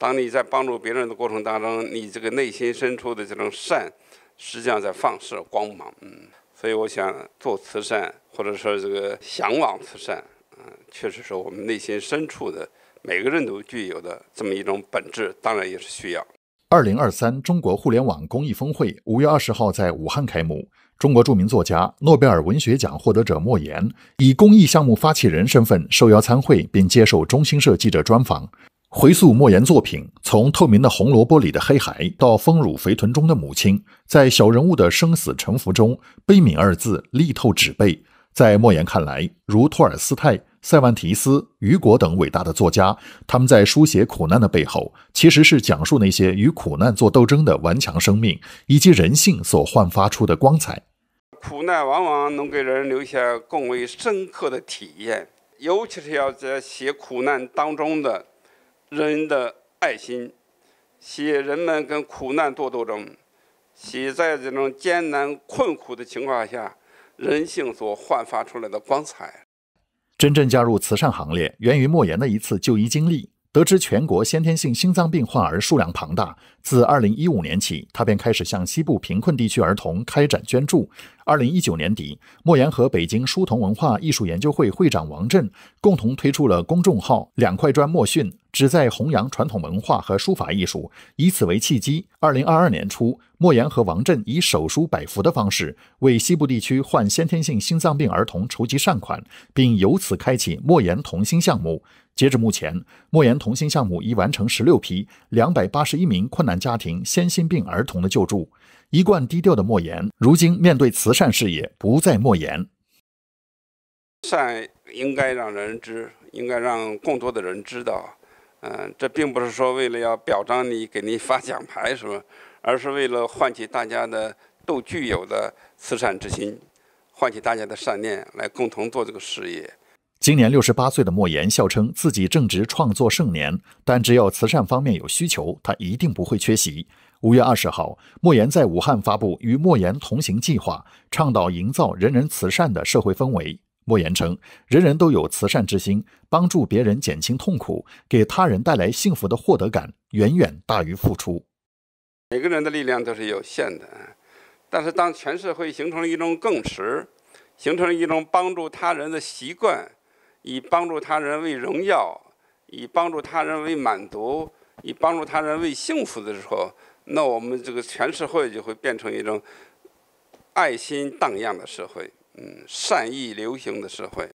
当你在帮助别人的过程当中，你这个内心深处的这种善，实际上在放射光芒。嗯，所以我想做慈善，或者说这个向往慈善，嗯，确实是我们内心深处的每个人都具有的这么一种本质，当然也是需要。二零二三中国互联网公益峰会五月二十号在武汉开幕。中国著名作家、诺贝尔文学奖获得者莫言以公益项目发起人身份受邀参会，并接受中新社记者专访。回溯莫言作品，从《透明的红萝卜》里的黑孩，到《丰乳肥臀》中的母亲，在小人物的生死沉浮中，“悲悯”二字力透纸背。在莫言看来，如托尔斯泰、塞万提斯、雨果等伟大的作家，他们在书写苦难的背后，其实是讲述那些与苦难做斗争的顽强生命以及人性所焕发出的光彩。苦难往往能给人留下更为深刻的体验，尤其是要在写苦难当中的。人的爱心，写人们跟苦难做斗争，写在这种艰难困苦的情况下，人性所焕发出来的光彩。真正加入慈善行列，源于莫言的一次就医经历。得知全国先天性心脏病患儿数量庞大，自2015年起，他便开始向西部贫困地区儿童开展捐助。2019年底，莫言和北京书童文化艺术研究会会长王震共同推出了公众号“两块砖莫迅。旨在弘扬传统文化和书法艺术，以此为契机，二零二二年初，莫言和王震以手书百幅的方式为西部地区患先天性心脏病儿童筹集善款，并由此开启莫言童心项目。截至目前，莫言童心项目已完成十六批两百八十一名困难家庭先心病儿童的救助。一贯低调的莫言，如今面对慈善事业不再莫言。善应该让人知，应该让更多的人知道。嗯，这并不是说为了要表彰你，给你发奖牌什么，而是为了唤起大家的都具有的慈善之心，唤起大家的善念，来共同做这个事业。今年六十八岁的莫言笑称自己正值创作盛年，但只要慈善方面有需求，他一定不会缺席。五月二十号，莫言在武汉发布“与莫言同行”计划，倡导营造人人慈善的社会氛围。莫言称：“人人都有慈善之心，帮助别人减轻痛苦，给他人带来幸福的获得感，远远大于付出。每个人的力量都是有限的，但是当全社会形成一种共识，形成一种帮助他人的习惯，以帮助他人为荣耀，以帮助他人为满足，以帮助他人为幸福的时候，那我们这个全社会就会变成一种爱心荡漾的社会。”嗯，善意流行的社会。